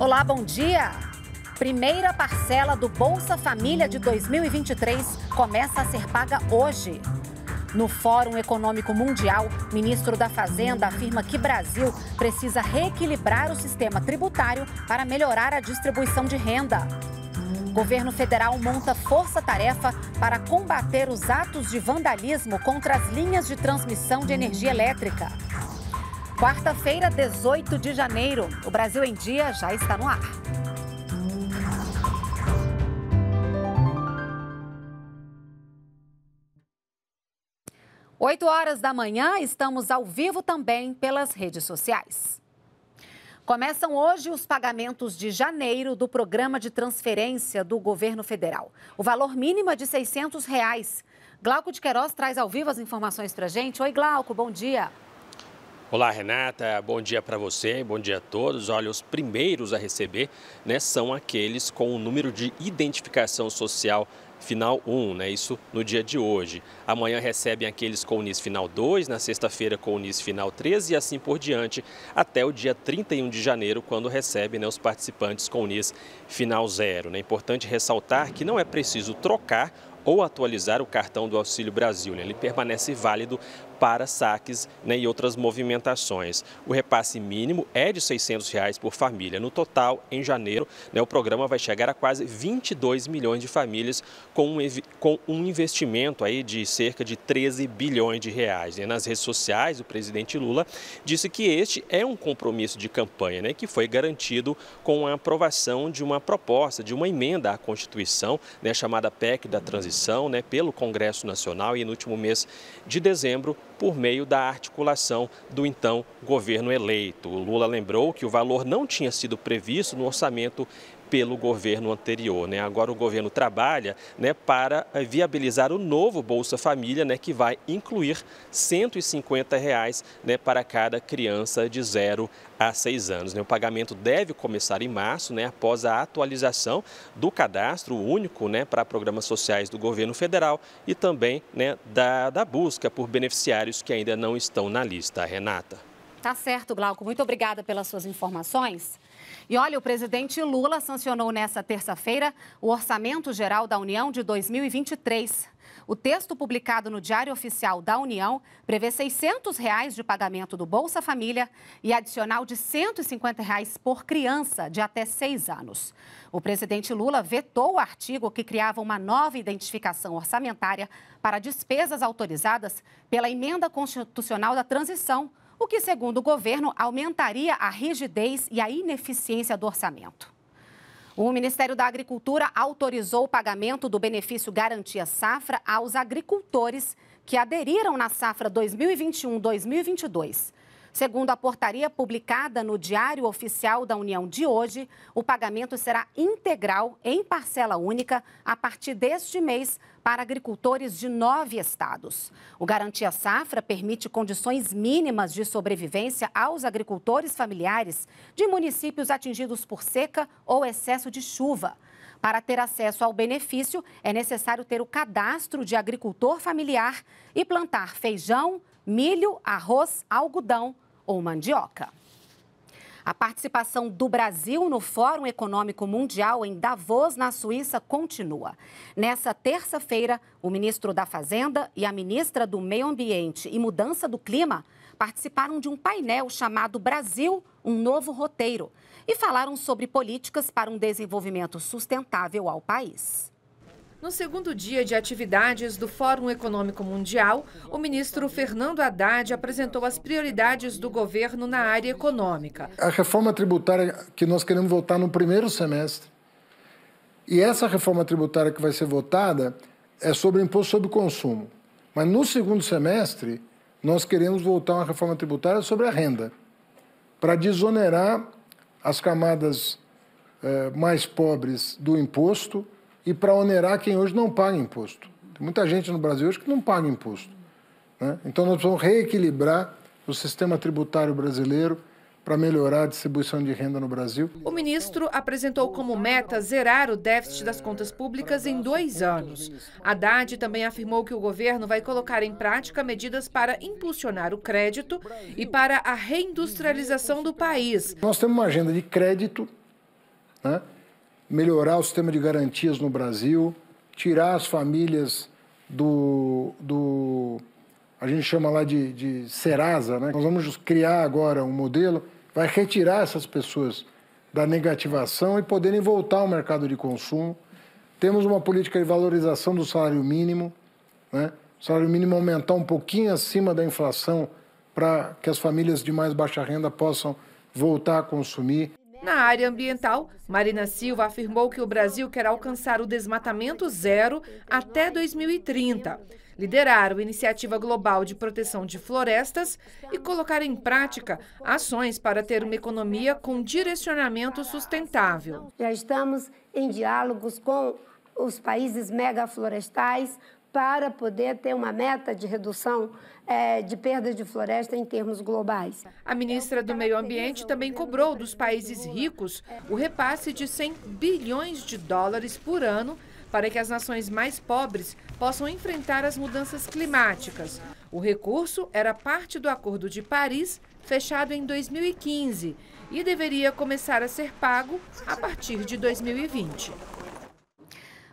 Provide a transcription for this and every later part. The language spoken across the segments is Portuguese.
Olá, bom dia! Primeira parcela do Bolsa Família de 2023 começa a ser paga hoje. No Fórum Econômico Mundial, ministro da Fazenda afirma que Brasil precisa reequilibrar o sistema tributário para melhorar a distribuição de renda. Governo federal monta força-tarefa para combater os atos de vandalismo contra as linhas de transmissão de energia elétrica. Quarta-feira, 18 de janeiro. O Brasil em Dia já está no ar. Oito horas da manhã, estamos ao vivo também pelas redes sociais. Começam hoje os pagamentos de janeiro do programa de transferência do governo federal. O valor mínimo é de R$ 600. Reais. Glauco de Queiroz traz ao vivo as informações para gente. Oi, Glauco, bom dia. Bom dia. Olá, Renata. Bom dia para você, bom dia a todos. Olha, os primeiros a receber né, são aqueles com o número de identificação social final 1, né? Isso no dia de hoje. Amanhã recebem aqueles com o NIS final 2, na sexta-feira com o NIS final 13 e assim por diante, até o dia 31 de janeiro, quando recebem né, os participantes com o NIS final 0. É né? importante ressaltar que não é preciso trocar ou atualizar o cartão do Auxílio Brasil. Né? Ele permanece válido para saques né, e outras movimentações. O repasse mínimo é de R$ 600 reais por família. No total, em janeiro, né, o programa vai chegar a quase 22 milhões de famílias com um, com um investimento aí de cerca de 13 bilhões de reais. Né? Nas redes sociais, o presidente Lula disse que este é um compromisso de campanha né, que foi garantido com a aprovação de uma proposta, de uma emenda à Constituição né, chamada PEC da Transição né, pelo Congresso Nacional e no último mês de dezembro por meio da articulação do então governo eleito. O Lula lembrou que o valor não tinha sido previsto no orçamento pelo governo anterior. Né? Agora o governo trabalha né, para eh, viabilizar o novo Bolsa Família, né, que vai incluir R$ 150 reais, né, para cada criança de 0 a 6 anos. Né? O pagamento deve começar em março, né, após a atualização do cadastro único né, para programas sociais do governo federal e também né, da, da busca por beneficiários que ainda não estão na lista. Renata. Tá certo, Glauco. Muito obrigada pelas suas informações. E olha, o presidente Lula sancionou nesta terça-feira o Orçamento Geral da União de 2023. O texto publicado no Diário Oficial da União prevê R$ 600 reais de pagamento do Bolsa Família e adicional de R$ 150 reais por criança de até seis anos. O presidente Lula vetou o artigo que criava uma nova identificação orçamentária para despesas autorizadas pela Emenda Constitucional da Transição, o que, segundo o governo, aumentaria a rigidez e a ineficiência do orçamento. O Ministério da Agricultura autorizou o pagamento do benefício Garantia Safra aos agricultores que aderiram na safra 2021-2022. Segundo a portaria publicada no Diário Oficial da União de hoje, o pagamento será integral, em parcela única, a partir deste mês para agricultores de nove estados. O Garantia Safra permite condições mínimas de sobrevivência aos agricultores familiares de municípios atingidos por seca ou excesso de chuva. Para ter acesso ao benefício, é necessário ter o cadastro de agricultor familiar e plantar feijão, milho, arroz, algodão ou mandioca. A participação do Brasil no Fórum Econômico Mundial em Davos, na Suíça, continua. Nessa terça-feira, o ministro da Fazenda e a ministra do Meio Ambiente e Mudança do Clima participaram de um painel chamado Brasil um Novo Roteiro e falaram sobre políticas para um desenvolvimento sustentável ao país. No segundo dia de atividades do Fórum Econômico Mundial, o ministro Fernando Haddad apresentou as prioridades do governo na área econômica. A reforma tributária que nós queremos votar no primeiro semestre. E essa reforma tributária que vai ser votada é sobre o imposto sobre consumo. Mas no segundo semestre, nós queremos votar uma reforma tributária sobre a renda, para desonerar as camadas eh, mais pobres do imposto e para onerar quem hoje não paga imposto. Tem muita gente no Brasil hoje que não paga imposto. Né? Então, nós precisamos reequilibrar o sistema tributário brasileiro para melhorar a distribuição de renda no Brasil. O ministro apresentou como meta zerar o déficit das contas públicas em dois anos. Haddad também afirmou que o governo vai colocar em prática medidas para impulsionar o crédito e para a reindustrialização do país. Nós temos uma agenda de crédito, né? melhorar o sistema de garantias no Brasil, tirar as famílias do, do a gente chama lá de, de Serasa, né? Nós vamos criar agora um modelo, vai retirar essas pessoas da negativação e poderem voltar ao mercado de consumo. Temos uma política de valorização do salário mínimo, né? O salário mínimo aumentar um pouquinho acima da inflação para que as famílias de mais baixa renda possam voltar a consumir. Na área ambiental, Marina Silva afirmou que o Brasil quer alcançar o desmatamento zero até 2030, liderar a Iniciativa Global de Proteção de Florestas e colocar em prática ações para ter uma economia com direcionamento sustentável. Já estamos em diálogos com os países megaflorestais para poder ter uma meta de redução é, de perda de floresta em termos globais. A ministra do Meio Ambiente também cobrou dos países ricos o repasse de 100 bilhões de dólares por ano para que as nações mais pobres possam enfrentar as mudanças climáticas. O recurso era parte do Acordo de Paris, fechado em 2015, e deveria começar a ser pago a partir de 2020.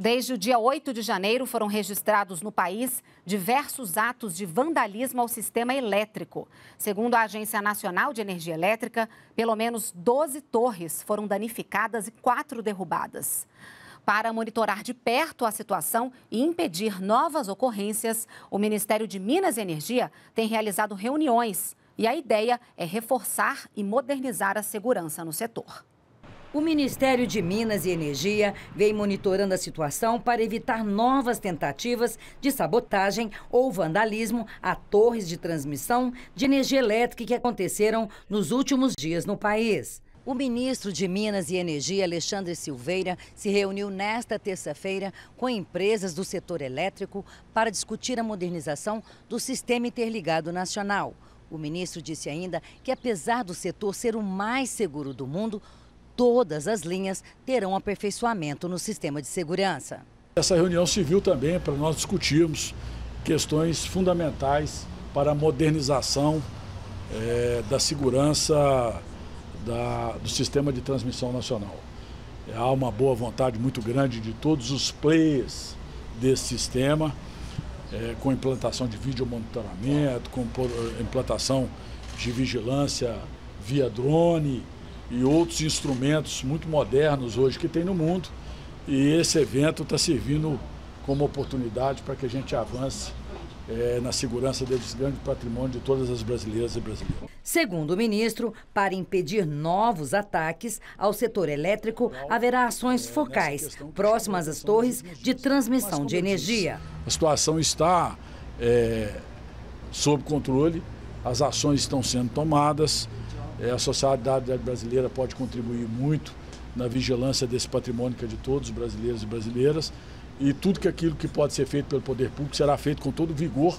Desde o dia 8 de janeiro foram registrados no país diversos atos de vandalismo ao sistema elétrico. Segundo a Agência Nacional de Energia Elétrica, pelo menos 12 torres foram danificadas e quatro derrubadas. Para monitorar de perto a situação e impedir novas ocorrências, o Ministério de Minas e Energia tem realizado reuniões e a ideia é reforçar e modernizar a segurança no setor. O Ministério de Minas e Energia vem monitorando a situação para evitar novas tentativas de sabotagem ou vandalismo a torres de transmissão de energia elétrica que aconteceram nos últimos dias no país. O ministro de Minas e Energia, Alexandre Silveira, se reuniu nesta terça-feira com empresas do setor elétrico para discutir a modernização do Sistema Interligado Nacional. O ministro disse ainda que, apesar do setor ser o mais seguro do mundo, todas as linhas terão aperfeiçoamento no sistema de segurança. Essa reunião civil também é para nós discutirmos questões fundamentais para a modernização é, da segurança da, do sistema de transmissão nacional. há uma boa vontade muito grande de todos os players desse sistema, é, com implantação de vídeo monitoramento, com eh, implantação de vigilância via drone, e outros instrumentos muito modernos hoje que tem no mundo. E esse evento está servindo como oportunidade para que a gente avance é, na segurança desse grande patrimônio de todas as brasileiras e brasileiros. Segundo o ministro, para impedir novos ataques ao setor elétrico, haverá ações é, focais próximas às torres de transmissão de energia. A situação está é, sob controle, as ações estão sendo tomadas, é, a sociedade brasileira pode contribuir muito na vigilância desse patrimônio que é de todos os brasileiros e brasileiras. E tudo que aquilo que pode ser feito pelo poder público será feito com todo o vigor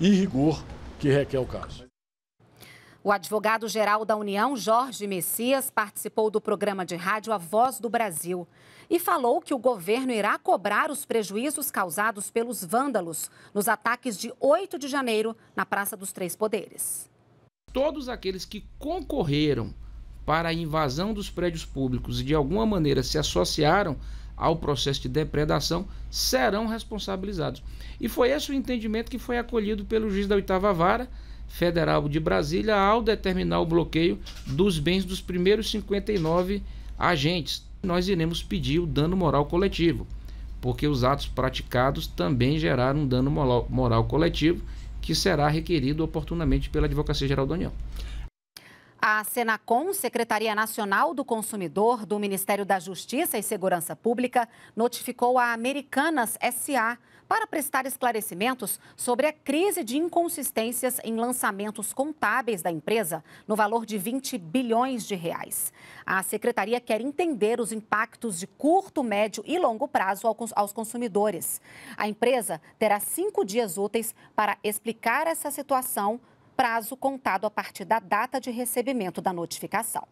e rigor que requer o caso. O advogado-geral da União, Jorge Messias, participou do programa de rádio A Voz do Brasil e falou que o governo irá cobrar os prejuízos causados pelos vândalos nos ataques de 8 de janeiro na Praça dos Três Poderes todos aqueles que concorreram para a invasão dos prédios públicos e de alguma maneira se associaram ao processo de depredação serão responsabilizados. E foi esse o entendimento que foi acolhido pelo juiz da oitava vara federal de Brasília ao determinar o bloqueio dos bens dos primeiros 59 agentes. Nós iremos pedir o dano moral coletivo, porque os atos praticados também geraram um dano moral coletivo que será requerido oportunamente pela Advocacia Geral da União. A Senacom, Secretaria Nacional do Consumidor do Ministério da Justiça e Segurança Pública, notificou a Americanas SA para prestar esclarecimentos sobre a crise de inconsistências em lançamentos contábeis da empresa, no valor de 20 bilhões de reais. A secretaria quer entender os impactos de curto, médio e longo prazo aos consumidores. A empresa terá cinco dias úteis para explicar essa situação, prazo contado a partir da data de recebimento da notificação.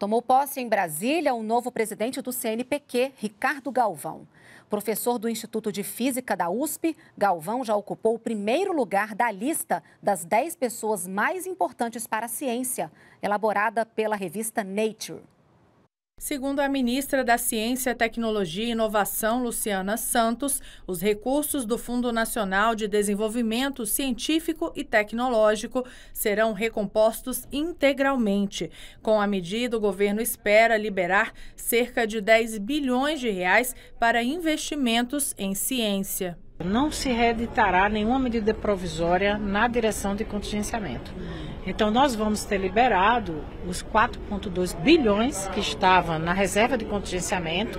Tomou posse em Brasília o novo presidente do CNPq, Ricardo Galvão. Professor do Instituto de Física da USP, Galvão já ocupou o primeiro lugar da lista das 10 pessoas mais importantes para a ciência, elaborada pela revista Nature. Segundo a ministra da Ciência, Tecnologia e Inovação, Luciana Santos, os recursos do Fundo Nacional de Desenvolvimento Científico e Tecnológico serão recompostos integralmente. Com a medida, o governo espera liberar cerca de 10 bilhões de reais para investimentos em ciência. Não se reeditará nenhuma medida provisória na direção de contingenciamento. Então nós vamos ter liberado os 4,2 bilhões que estavam na reserva de contingenciamento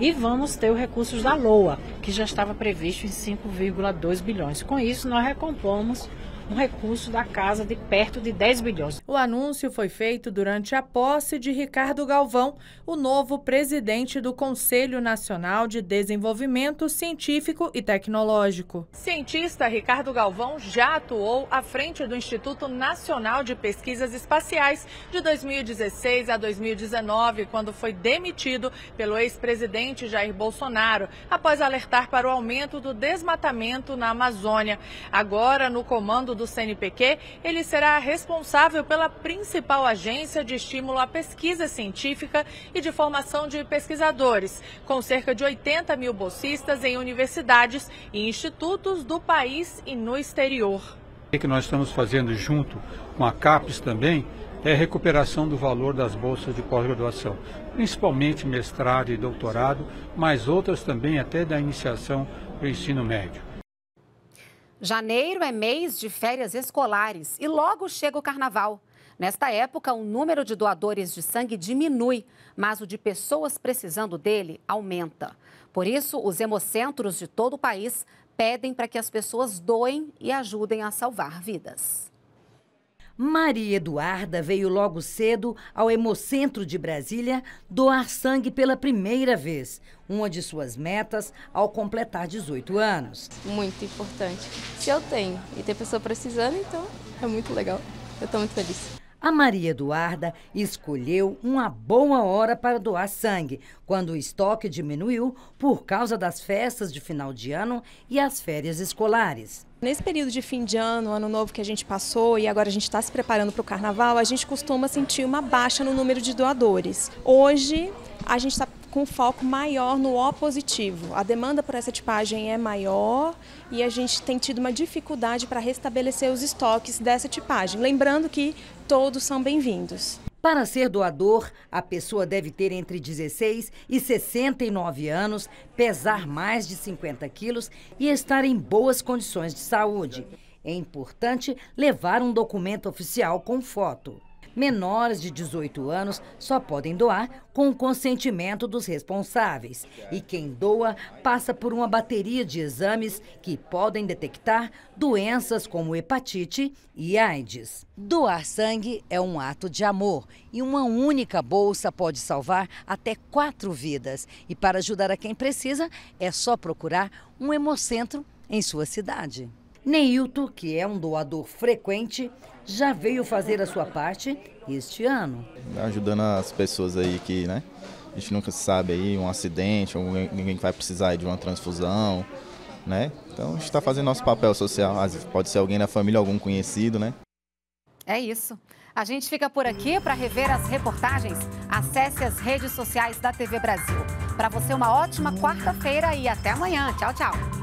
e vamos ter os recursos da LOA, que já estava previsto em 5,2 bilhões. Com isso, nós recompomos um recurso da casa de perto de 10 bilhões. O anúncio foi feito durante a posse de Ricardo Galvão, o novo presidente do Conselho Nacional de Desenvolvimento Científico e Tecnológico. Cientista Ricardo Galvão já atuou à frente do Instituto Nacional de Pesquisas Espaciais de 2016 a 2019, quando foi demitido pelo ex-presidente Jair Bolsonaro, após alertar para o aumento do desmatamento na Amazônia. Agora, no comando do CNPq, ele será responsável pela principal agência de estímulo à pesquisa científica e de formação de pesquisadores, com cerca de 80 mil bolsistas em universidades e institutos do país e no exterior. O que nós estamos fazendo junto com a CAPES também é recuperação do valor das bolsas de pós-graduação, principalmente mestrado e doutorado, mas outras também até da iniciação para o ensino médio. Janeiro é mês de férias escolares e logo chega o carnaval. Nesta época, o número de doadores de sangue diminui, mas o de pessoas precisando dele aumenta. Por isso, os hemocentros de todo o país pedem para que as pessoas doem e ajudem a salvar vidas. Maria Eduarda veio logo cedo ao Hemocentro de Brasília doar sangue pela primeira vez, uma de suas metas ao completar 18 anos. Muito importante. Se eu tenho e tem pessoa precisando, então é muito legal. Eu estou muito feliz. A Maria Eduarda escolheu uma boa hora para doar sangue, quando o estoque diminuiu por causa das festas de final de ano e as férias escolares. Nesse período de fim de ano, ano novo que a gente passou e agora a gente está se preparando para o carnaval, a gente costuma sentir uma baixa no número de doadores. Hoje a gente está com foco maior no O positivo. A demanda por essa tipagem é maior e a gente tem tido uma dificuldade para restabelecer os estoques dessa tipagem. Lembrando que todos são bem-vindos. Para ser doador, a pessoa deve ter entre 16 e 69 anos, pesar mais de 50 quilos e estar em boas condições de saúde. É importante levar um documento oficial com foto menores de 18 anos só podem doar com o consentimento dos responsáveis. E quem doa passa por uma bateria de exames que podem detectar doenças como hepatite e AIDS. Doar sangue é um ato de amor e uma única bolsa pode salvar até quatro vidas. E para ajudar a quem precisa, é só procurar um hemocentro em sua cidade. Neilton, que é um doador frequente, já veio fazer a sua parte este ano. Ajudando as pessoas aí que, né? A gente nunca sabe aí, um acidente, ninguém que vai precisar de uma transfusão, né? Então a gente está fazendo nosso papel social. Pode ser alguém da família, algum conhecido, né? É isso. A gente fica por aqui para rever as reportagens. Acesse as redes sociais da TV Brasil. Para você, uma ótima quarta-feira e até amanhã. Tchau, tchau.